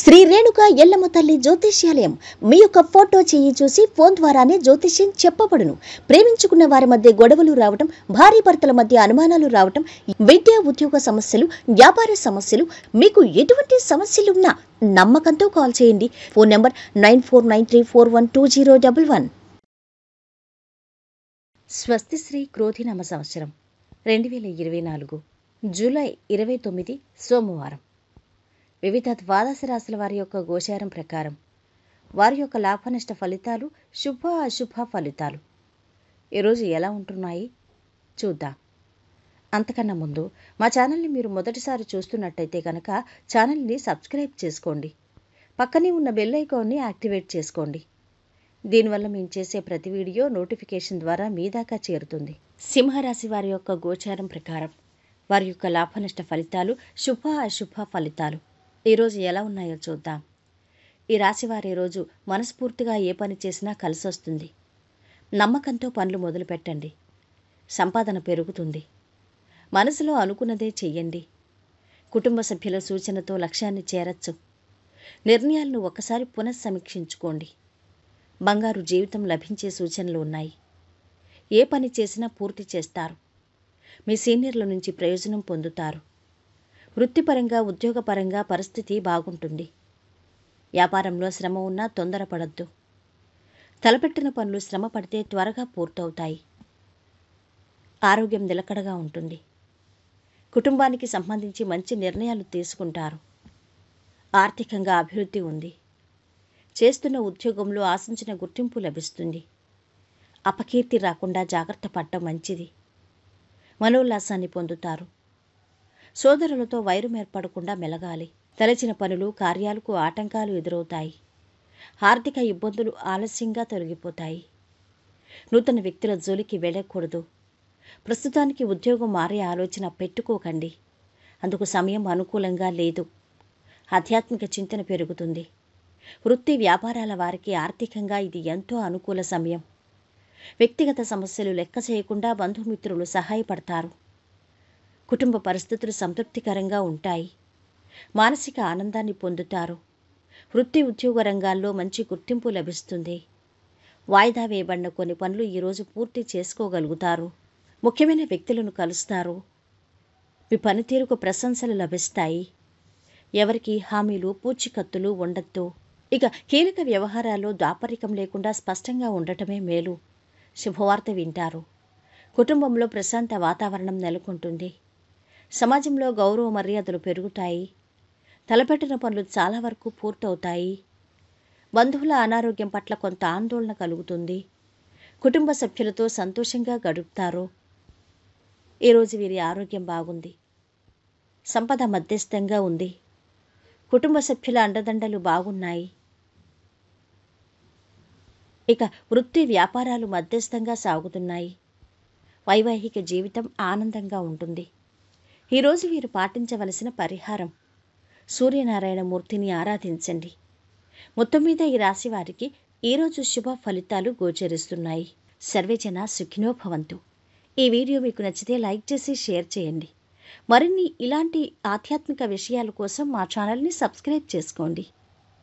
శ్రీ రేణుక ఎల్లమ్మ తల్లి జ్యోతిష్యాలయం మీ యొక్క ఫోటో చేయి చూసి ఫోన్ ద్వారానే జ్యోతిష్యం చెప్పబడును ప్రేమించుకున్న వారి మధ్య గొడవలు రావటం భారీ భర్తల మధ్య అనుమానాలు రావటం విద్యా ఉద్యోగ సమస్యలు వ్యాపార సమస్యలు మీకు ఎటువంటి సమస్యలున్నా నమ్మకంతో కాల్ చేయండి phone number nine four nine three four one two zero double one స్వస్తి శ్రీ క్రోధి నమ సంవత్సరం రెండు వేల ఇరవై నాలుగు జూలై ఇరవై తొమ్మిది సోమవారం వివిధ ద్వాదశ రాశుల వారి యొక్క గోచారం ప్రకారం వారి యొక్క లాభనష్ట ఫలితాలు శుభ అశుభ ఫలితాలు ఈరోజు ఎలా ఉంటున్నాయి చూద్దాం అంతకన్నా ముందు మా ఛానల్ని మీరు మొదటిసారి చూస్తున్నట్టయితే కనుక ఛానల్ని సబ్స్క్రైబ్ చేసుకోండి పక్కనే ఉన్న బెల్ ఐకాన్ని యాక్టివేట్ చేసుకోండి దీనివల్ల మేము చేసే ప్రతి వీడియో నోటిఫికేషన్ ద్వారా మీ దాకా చేరుతుంది సింహరాశి వారి యొక్క గోచారం ప్రకారం వారి యొక్క లాభనష్ట ఫలితాలు శుభ అశుభ ఫలితాలు ఈరోజు ఎలా ఉన్నాయో చూద్దాం ఈ రాశివారి రోజు మనస్ఫూర్తిగా ఏ పని చేసినా కలిసొస్తుంది నమ్మకంతో పనులు మొదలుపెట్టండి సంపాదన పెరుగుతుంది మనసులో అనుకున్నదే చెయ్యండి కుటుంబ సభ్యుల సూచనతో లక్ష్యాన్ని చేరచ్చు నిర్ణయాలను ఒకసారి పునఃసమీక్షించుకోండి బంగారు జీవితం లభించే సూచనలు ఉన్నాయి ఏ పని చేసినా పూర్తి చేస్తారు మీ సీనియర్ల నుంచి ప్రయోజనం పొందుతారు వృత్తిపరంగా ఉద్యోగపరంగా పరిస్థితి బాగుంటుంది వ్యాపారంలో శ్రమ ఉన్నా తొందరపడద్దు తలపెట్టిన పనులు శ్రమ పడితే త్వరగా పూర్తవుతాయి ఆరోగ్యం నిలకడగా ఉంటుంది కుటుంబానికి సంబంధించి మంచి నిర్ణయాలు తీసుకుంటారు ఆర్థికంగా అభివృద్ధి ఉంది చేస్తున్న ఉద్యోగంలో ఆశించిన గుర్తింపు లభిస్తుంది అపకీర్తి రాకుండా జాగ్రత్త పడటం మంచిది మనోల్లాసాన్ని పొందుతారు సోదరులతో వైరం ఏర్పడకుండా మెలగాలి తలచిన పనులు కార్యాలకు ఆటంకాలు ఎదురవుతాయి ఆర్థిక ఇబ్బందులు ఆలస్యంగా తొలగిపోతాయి నూతన వ్యక్తుల జోలికి వెళ్ళకూడదు ప్రస్తుతానికి ఉద్యోగం మారే ఆలోచన పెట్టుకోకండి అందుకు సమయం అనుకూలంగా లేదు ఆధ్యాత్మిక చింతన పెరుగుతుంది వృత్తి వ్యాపారాల వారికి ఆర్థికంగా ఇది ఎంతో అనుకూల సమయం వ్యక్తిగత సమస్యలు లెక్క చేయకుండా బంధుమిత్రులు సహాయపడతారు కుటుంబ పరిస్థితులు సంతృప్తికరంగా ఉంటాయి మానసిక ఆనందాన్ని పొందుతారు వృత్తి ఉద్యోగ రంగాల్లో మంచి గుర్తింపు లభిస్తుంది వాయిదా వేయబడిన కొన్ని పనులు ఈరోజు పూర్తి చేసుకోగలుగుతారు ముఖ్యమైన వ్యక్తులను కలుస్తారు మీ పనితీరుకు ప్రశంసలు లభిస్తాయి ఎవరికి హామీలు పూచికత్తులు ఉండొద్దు ఇక కీలక వ్యవహారాల్లో దాపరికం లేకుండా స్పష్టంగా ఉండటమే మేలు శుభవార్త వింటారు కుటుంబంలో ప్రశాంత వాతావరణం నెలకొంటుంది సమాజంలో గౌరవ మర్యాదలు పెరుగుతాయి తలపెట్టిన పనులు చాలా వరకు పూర్తవుతాయి బంధువుల అనారోగ్యం పట్ల కొంత ఆందోళన కలుగుతుంది కుటుంబ సభ్యులతో సంతోషంగా గడుపుతారు ఈరోజు వీరి ఆరోగ్యం బాగుంది సంపద మధ్యస్థంగా ఉంది కుటుంబ సభ్యుల అండదండలు బాగున్నాయి ఇక వృత్తి వ్యాపారాలు మధ్యస్థంగా సాగుతున్నాయి వైవాహిక జీవితం ఆనందంగా ఉంటుంది ఈరోజు వీరు పాటించవలసిన పరిహారం సూర్యనారాయణ మూర్తిని ఆరాధించండి మొత్తం మీద ఈ రాశి వారికి ఈరోజు శుభ ఫలితాలు గోచరిస్తున్నాయి సర్వేజన సుఖినోభవంతు ఈ వీడియో మీకు నచ్చితే లైక్ చేసి షేర్ చేయండి మరిన్ని ఇలాంటి ఆధ్యాత్మిక విషయాల కోసం మా ఛానల్ని సబ్స్క్రైబ్ చేసుకోండి